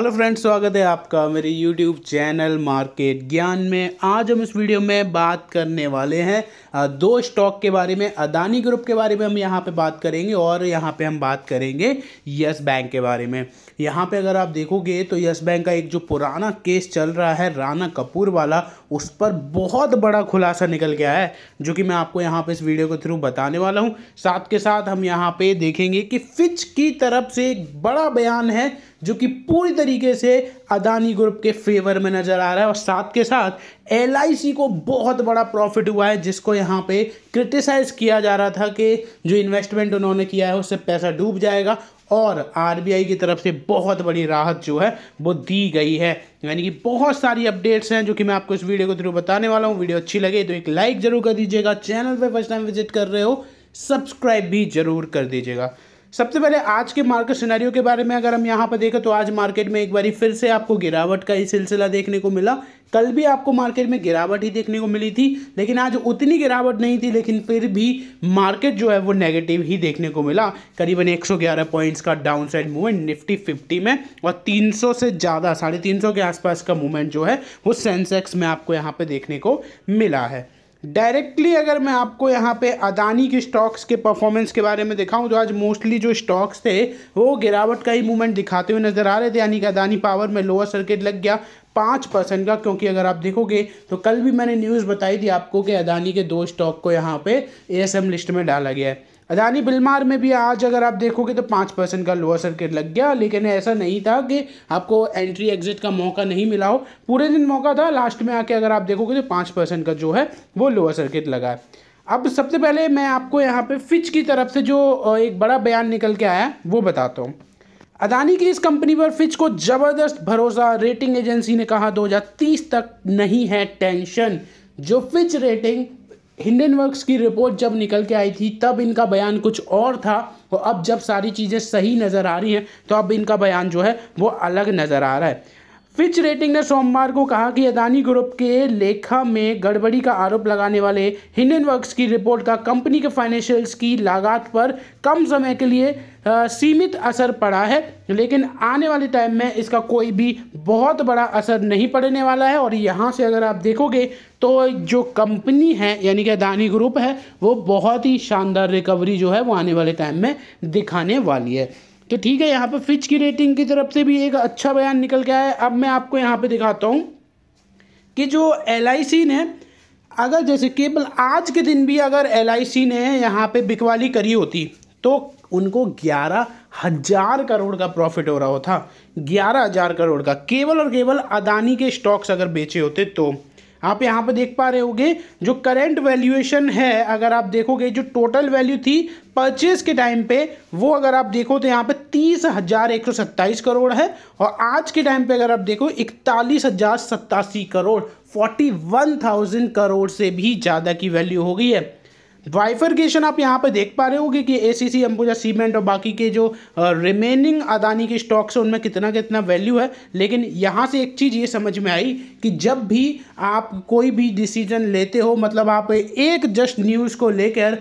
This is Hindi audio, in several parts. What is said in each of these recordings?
हेलो फ्रेंड्स स्वागत है आपका मेरे यूट्यूब चैनल मार्केट ज्ञान में आज हम इस वीडियो में बात करने वाले हैं दो स्टॉक के बारे में अदानी ग्रुप के बारे में हम यहाँ पे बात करेंगे और यहाँ पे हम बात करेंगे यस बैंक के बारे में यहाँ पे अगर आप देखोगे तो यस बैंक का एक जो पुराना केस चल रहा है राणा कपूर वाला उस पर बहुत बड़ा खुलासा निकल गया है जो कि मैं आपको यहाँ पे इस वीडियो के थ्रू बताने वाला हूँ साथ के साथ हम यहाँ पे देखेंगे कि फिच की तरफ से एक बड़ा बयान है जो कि पूरी तरीके से अदानी ग्रुप के फेवर में नज़र आ रहा है और साथ के साथ एल को बहुत बड़ा प्रॉफिट हुआ है जिसको यहाँ पे क्रिटिसाइज़ किया जा रहा था कि जो इन्वेस्टमेंट उन्होंने किया है उससे पैसा डूब जाएगा और आरबीआई की तरफ से बहुत बड़ी राहत जो है वो दी गई है यानी कि बहुत सारी अपडेट्स हैं जो कि मैं आपको इस वीडियो के थ्रू बताने वाला हूँ वीडियो अच्छी लगे तो एक लाइक ज़रूर कर दीजिएगा चैनल पर फर्स्ट टाइम विजिट कर रहे हो सब्सक्राइब भी ज़रूर कर दीजिएगा सबसे पहले आज के मार्केट सिनेरियो के बारे में अगर हम यहाँ पर देखें तो आज मार्केट में एक बार फिर से आपको गिरावट का ही सिलसिला देखने को मिला कल भी आपको मार्केट में गिरावट ही देखने को मिली थी लेकिन आज उतनी गिरावट नहीं थी लेकिन फिर भी मार्केट जो है वो नेगेटिव ही देखने को मिला करीबन 111 पॉइंट्स का डाउन साइड मूवमेंट निफ्टी 50 में और 300 से ज़्यादा साढ़े तीन के आसपास का मूवमेंट जो है वो सेंसेक्स में आपको यहाँ पर देखने को मिला है डायरेक्टली अगर मैं आपको यहाँ पे अदानी के स्टॉक्स के परफॉर्मेंस के बारे में दिखाऊं तो आज मोस्टली जो स्टॉक्स थे वो गिरावट का ही मूवमेंट दिखाते हुए नज़र आ रहे थे यानी कि अदानी पावर में लोअर सर्किट लग गया पाँच परसेंट का क्योंकि अगर आप देखोगे तो कल भी मैंने न्यूज़ बताई थी आपको कि अदानी के दो स्टॉक को यहाँ पे ए लिस्ट में डाला गया है अदानी बिलमार में भी आज अगर आप देखोगे तो पाँच परसेंट का लोअर सर्किट लग गया लेकिन ऐसा नहीं था कि आपको एंट्री एग्जिट का मौका नहीं मिला हो पूरे दिन मौका था लास्ट में आके अगर आप देखोगे तो पाँच परसेंट का जो है वो लोअर सर्किट लगा है अब सबसे पहले मैं आपको यहाँ पे फिच की तरफ से जो एक बड़ा बयान निकल के आया वो बताता हूँ अदानी की इस कंपनी पर फिच को ज़बरदस्त भरोसा रेटिंग एजेंसी ने कहा 2030 तक नहीं है टेंशन जो फिच रेटिंग हिंडनवर्क्स की रिपोर्ट जब निकल के आई थी तब इनका बयान कुछ और था और अब जब सारी चीज़ें सही नज़र आ रही हैं तो अब इनका बयान जो है वो अलग नज़र आ रहा है फिच रेटिंग ने सोमवार को कहा कि अदानी ग्रुप के लेखा में गड़बड़ी का आरोप लगाने वाले हिंडन वर्कस की रिपोर्ट का कंपनी के फाइनेंशियल्स की लागत पर कम समय के लिए आ, सीमित असर पड़ा है लेकिन आने वाले टाइम में इसका कोई भी बहुत बड़ा असर नहीं पड़ने वाला है और यहाँ से अगर आप देखोगे तो जो कंपनी है यानी कि अदानी ग्रुप है वो बहुत ही शानदार रिकवरी जो है वो आने वाले टाइम में दिखाने वाली है तो ठीक है यहाँ पर फिच की रेटिंग की तरफ से भी एक अच्छा बयान निकल के आया अब मैं आपको यहाँ पर दिखाता हूँ कि जो एल ने अगर जैसे केवल आज के दिन भी अगर एल ने यहाँ पर बिकवाली करी होती तो उनको ग्यारह हजार करोड़ का प्रॉफिट हो रहा होता ग्यारह हजार करोड़ का केवल और केवल अदानी के स्टॉक्स अगर बेचे होते तो आप यहाँ पर देख पा रहे होगे जो करेंट वैल्यूएशन है अगर आप देखोगे जो टोटल वैल्यू थी परचेज के टाइम पे वो अगर आप देखो तो यहाँ पे तीस हज़ार एक सौ सत्ताईस करोड़ है और आज के टाइम पे अगर आप देखो इकतालीस हज़ार सत्तासी crore forty one thousand crore से भी ज़्यादा की वैल्यू हो गई है वाइफरगेशन आप यहाँ पर देख पा रहे होगे कि ए सी सी अंबुजा सीमेंट और बाकी के जो रिमेनिंग अदानी के स्टॉक्स हैं उनमें कितना कितना वैल्यू है लेकिन यहाँ से एक चीज़ ये समझ में आई कि जब भी आप कोई भी डिसीजन लेते हो मतलब आप एक जस्ट न्यूज़ को लेकर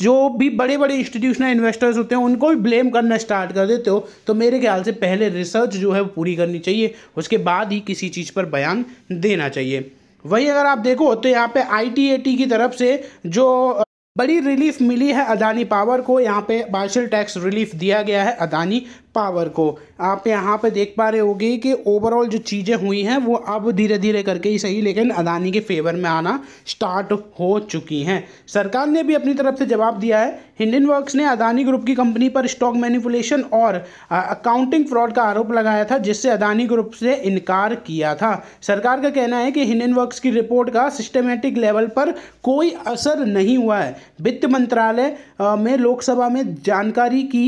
जो भी बड़े बड़े इंस्टीट्यूशनल इन्वेस्टर्स होते हैं उनको भी ब्लेम करना स्टार्ट कर देते हो तो मेरे ख्याल से पहले रिसर्च जो है वो पूरी करनी चाहिए उसके बाद ही किसी चीज़ पर बयान देना चाहिए वहीं अगर आप देखो तो यहाँ पे टी की तरफ से जो बड़ी रिलीफ मिली है अदानी पावर को यहाँ पे पार्शल टैक्स रिलीफ दिया गया है अदानी पावर को आप यहाँ पे देख पा रहे होगी कि ओवरऑल जो चीज़ें हुई हैं वो अब धीरे धीरे करके ही सही लेकिन अदानी के फेवर में आना स्टार्ट हो चुकी हैं सरकार ने भी अपनी तरफ से जवाब दिया है हिंडन वर्कस ने अदानी ग्रुप की कंपनी पर स्टॉक मैनिपुलेशन और अकाउंटिंग फ्रॉड का आरोप लगाया था जिससे अदानी ग्रुप से इनकार किया था सरकार का कहना है कि हिंडन वर्कस की रिपोर्ट का सिस्टमेटिक लेवल पर कोई असर नहीं हुआ है वित्त मंत्रालय में लोकसभा में जानकारी की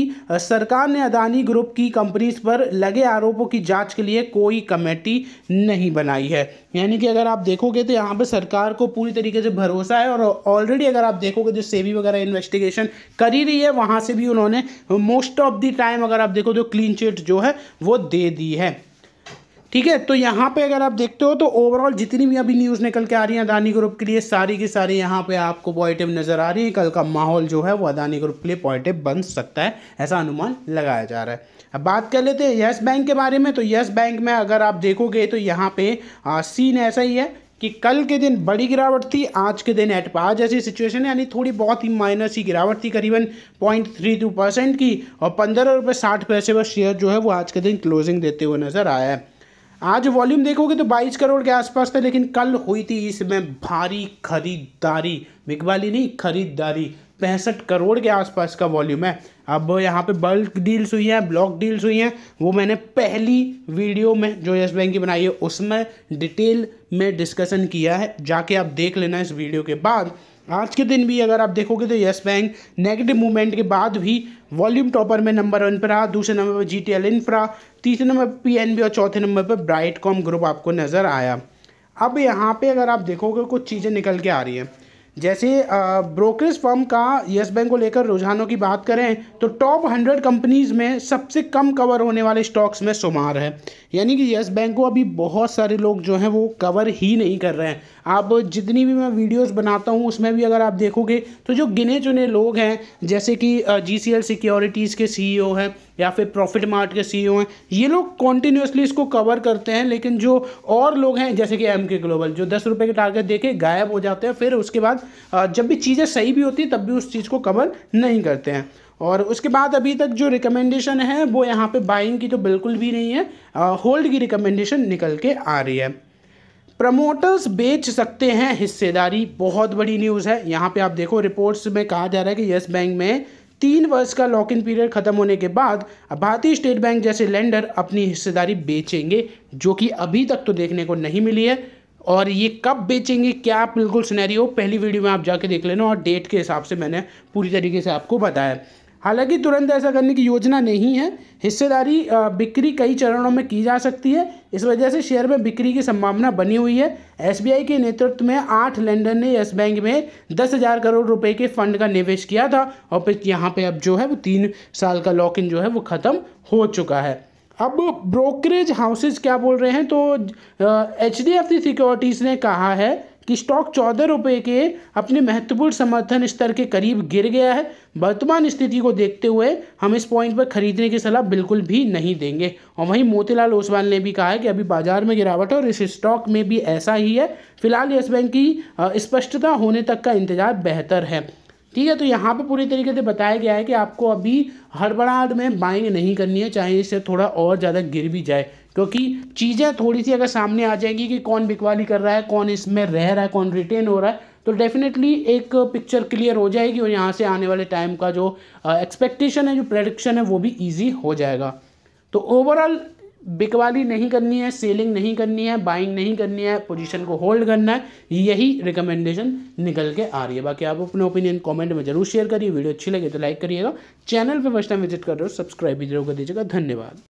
सरकार ने अदानी ग्रुप ग्रुप की कंपनीज पर लगे आरोपों की जांच के लिए कोई कमेटी नहीं बनाई है यानी कि अगर आप देखोगे तो यहाँ पर सरकार को पूरी तरीके से भरोसा है और ऑलरेडी अगर आप देखोगे जो सेवी वगैरह इन्वेस्टिगेशन कर ही रही है वहाँ से भी उन्होंने मोस्ट ऑफ द टाइम अगर आप देखो तो क्लीन चिट जो है वो दे दी है ठीक है तो यहाँ पे अगर आप देखते हो तो ओवरऑल जितनी भी अभी न्यूज़ निकल के आ रही है अदानी ग्रुप के लिए सारी की सारी यहाँ पे आपको पॉजिटिव नज़र आ रही है कल का माहौल जो है वो अदानी ग्रुप के लिए पॉजिटिव बन सकता है ऐसा अनुमान लगाया जा रहा है अब बात कर लेते हैं यस बैंक के बारे में तो यस बैंक में अगर आप देखोगे तो यहाँ पे आ, सीन ऐसा ही है कि कल के दिन बड़ी गिरावट थी आज के दिन एट पार जैसी सिचुएशन है यानी थोड़ी बहुत ही माइनस ही गिरावट थी करीबन पॉइंट थ्री टू परसेंट की और पंद्रह रुपये साठ पैसे पर शेयर जो है वो आज के दिन क्लोजिंग देते हुए नज़र आया है आज वॉल्यूम देखोगे तो 22 करोड़ के आसपास था लेकिन कल हुई थी इसमें भारी खरीदारी बिकवाली नहीं खरीदारी पैंसठ करोड़ के आसपास का वॉल्यूम है अब यहाँ पे बल्क डील्स हुई हैं ब्लॉक डील्स हुई हैं वो मैंने पहली वीडियो में जो यस बैंक की बनाई है उसमें डिटेल में डिस्कशन किया है जाके आप देख लेना इस वीडियो के बाद आज के दिन भी अगर आप देखोगे तो येस बैंक नेगेटिव मूवमेंट के बाद भी वॉल्यूम टॉपर में नंबर वन पर रहा दूसरे नंबर पर जी टी एल तीसरे नंबर पर पी एन बी और चौथे नंबर पर ब्राइट कॉम ग्रुप आपको नज़र आया अब यहाँ पर अगर आप देखोगे कुछ चीज़ें निकल के आ रही हैं जैसे ब्रोकरेज फर्म का यस बैंक को लेकर रुझानों की बात करें तो टॉप हंड्रेड कंपनीज़ में सबसे कम कवर होने वाले स्टॉक्स में शुमार है यानी कि यस बैंक को अभी बहुत सारे लोग जो हैं वो कवर ही नहीं कर रहे हैं आप जितनी भी मैं वीडियोस बनाता हूँ उसमें भी अगर आप देखोगे तो जो गिने चुने लोग हैं जैसे कि जी सिक्योरिटीज़ के सी e हैं या फिर प्रॉफिट मार्ट के सी e हैं ये लोग कॉन्टीन्यूसली इसको कवर करते हैं लेकिन जो और लोग हैं जैसे कि एम के ग्लोबल जो दस रुपये के टारगेट देके गायब हो जाते हैं फिर उसके बाद जब भी चीज़ें सही भी होती तब भी उस चीज़ को कवर नहीं करते हैं और उसके बाद अभी तक जो रिकमेंडेशन है वो यहाँ पे बाइंग की तो बिल्कुल भी नहीं है होल्ड की रिकमेंडेशन निकल के आ रही है प्रमोटर्स बेच सकते हैं हिस्सेदारी बहुत बड़ी न्यूज़ है यहाँ पे आप देखो रिपोर्ट्स में कहा जा रहा है कि येस बैंक में तीन वर्ष का लॉक इन पीरियड खत्म होने के बाद भारतीय स्टेट बैंक जैसे लेंडर अपनी हिस्सेदारी बेचेंगे जो कि अभी तक तो देखने को नहीं मिली है और ये कब बेचेंगे क्या बिल्कुल सुनहरी हो पहली वीडियो में आप जाके देख लेना और डेट के हिसाब से मैंने पूरी तरीके से आपको बताया हालांकि तुरंत ऐसा करने की योजना नहीं है हिस्सेदारी बिक्री कई चरणों में की जा सकती है इस वजह से शेयर में बिक्री की संभावना बनी हुई है एसबीआई के नेतृत्व में आठ लेंडर ने यस बैंक में दस हज़ार करोड़ रुपए के फंड का निवेश किया था और फिर यहाँ पे अब जो है वो तीन साल का लॉक इन जो है वो ख़त्म हो चुका है अब ब्रोकरेज हाउसेज क्या बोल रहे हैं तो H D F C securities ने कहा है कि स्टॉक चौदह रुपये के अपने महत्वपूर्ण समर्थन स्तर के करीब गिर गया है वर्तमान स्थिति को देखते हुए हम इस पॉइंट पर खरीदने की सलाह बिल्कुल भी नहीं देंगे और वहीं मोतीलाल ओसवाल ने भी कहा है कि अभी बाजार में गिरावट है और इस स्टॉक में भी ऐसा ही है फिलहाल येस बैंक की स्पष्टता होने तक का इंतजार बेहतर है ठीक है तो यहाँ पे पूरी तरीके से बताया गया है कि आपको अभी हड़बड़ाहट में बाइंग नहीं करनी है चाहे इससे थोड़ा और ज़्यादा गिर भी जाए क्योंकि चीज़ें थोड़ी सी अगर सामने आ जाएंगी कि कौन बिकवाली कर रहा है कौन इसमें रह रहा है कौन रिटेन हो रहा है तो डेफिनेटली एक पिक्चर क्लियर हो जाएगी और यहाँ से आने वाले टाइम का जो एक्सपेक्टेशन uh, है जो प्रडिक्शन है वो भी ईजी हो जाएगा तो ओवरऑल बिकवाली नहीं करनी है सेलिंग नहीं करनी है बाइंग नहीं करनी है पोजीशन को होल्ड करना है यही रिकमेंडेशन निकल के आ रही है बाकी आप अपने ओपिनियन कमेंट में जरूर शेयर करिए वीडियो अच्छी लगे तो लाइक करिएगा चैनल पर फर्स्ट टाइम विजिट कर रहे हो सब्सक्राइब भी जरूर कर दीजिएगा धन्यवाद